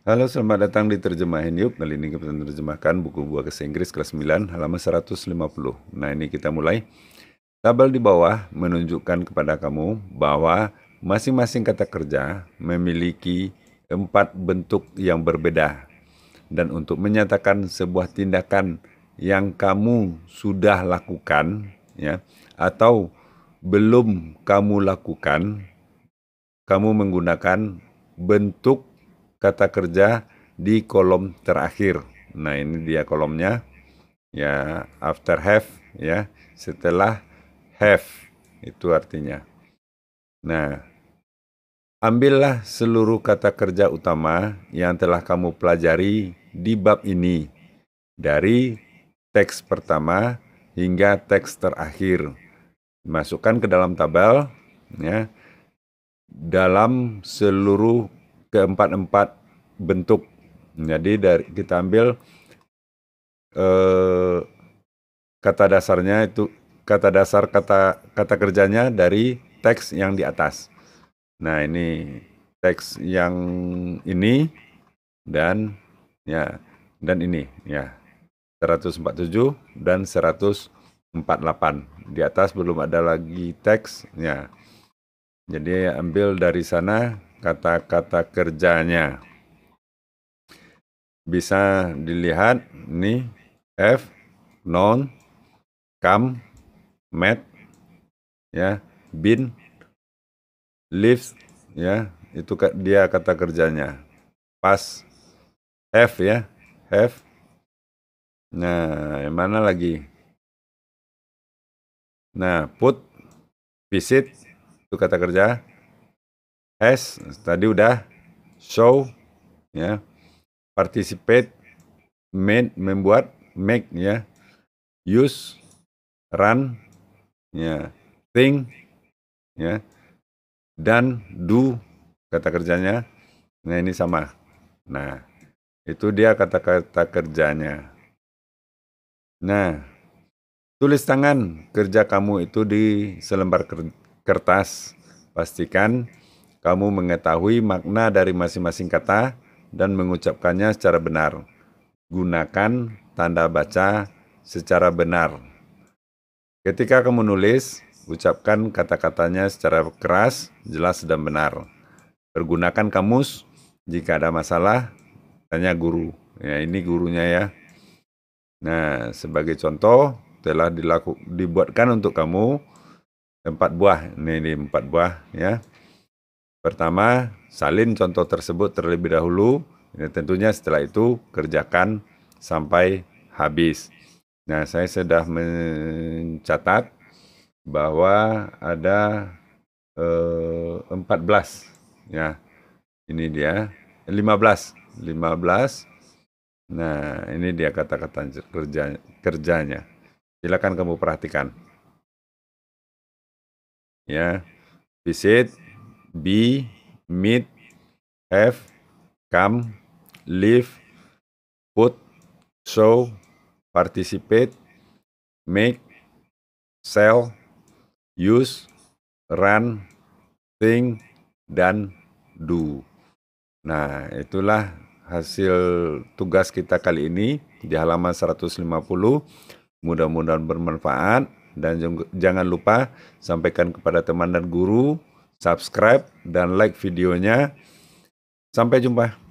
Halo, selamat datang di Terjemahin Yuk. Kali ini kita menerjemahkan buku buah ke Inggris kelas 9, halaman 150. Nah, ini kita mulai. Tabel di bawah menunjukkan kepada kamu bahwa masing-masing kata kerja memiliki empat bentuk yang berbeda. Dan untuk menyatakan sebuah tindakan yang kamu sudah lakukan ya atau belum kamu lakukan, kamu menggunakan bentuk kata kerja di kolom terakhir. Nah, ini dia kolomnya. Ya, after have ya, setelah have itu artinya. Nah, ambillah seluruh kata kerja utama yang telah kamu pelajari di bab ini dari teks pertama hingga teks terakhir. Masukkan ke dalam tabel ya dalam seluruh keempat-empat bentuk. Jadi dari kita ambil eh, kata dasarnya itu kata dasar kata kata kerjanya dari teks yang di atas. Nah, ini teks yang ini dan ya dan ini ya 147 dan 148 di atas belum ada lagi teksnya jadi ambil dari sana kata-kata kerjanya. Bisa dilihat nih f non, come, met, ya, been, lives, ya, itu dia kata kerjanya. Pas f ya, f Nah, yang mana lagi? Nah, put, visit, itu kata kerja. S tadi udah show ya participate made membuat make ya use run ya think ya dan do kata kerjanya nah ini sama nah itu dia kata-kata kerjanya nah tulis tangan kerja kamu itu di selembar kertas pastikan kamu mengetahui makna dari masing-masing kata dan mengucapkannya secara benar. Gunakan tanda baca secara benar. Ketika kamu nulis, ucapkan kata-katanya secara keras, jelas, dan benar. Pergunakan kamus. Jika ada masalah, tanya guru. Ya, ini gurunya ya. Nah, sebagai contoh, telah dilaku, dibuatkan untuk kamu empat buah. Ini, ini empat buah ya. Pertama, salin contoh tersebut terlebih dahulu. Ini tentunya setelah itu kerjakan sampai habis. Nah, saya sudah mencatat bahwa ada eh, 14 ya. Ini dia 15, 15. Nah, ini dia kata-kata kerja kerjanya. Silakan kamu perhatikan. Ya. Visit be, meet, have, come, live, put, show, participate, make, sell, use, run, think, dan do. Nah, itulah hasil tugas kita kali ini di halaman 150. Mudah-mudahan bermanfaat dan jangan lupa sampaikan kepada teman dan guru subscribe, dan like videonya. Sampai jumpa.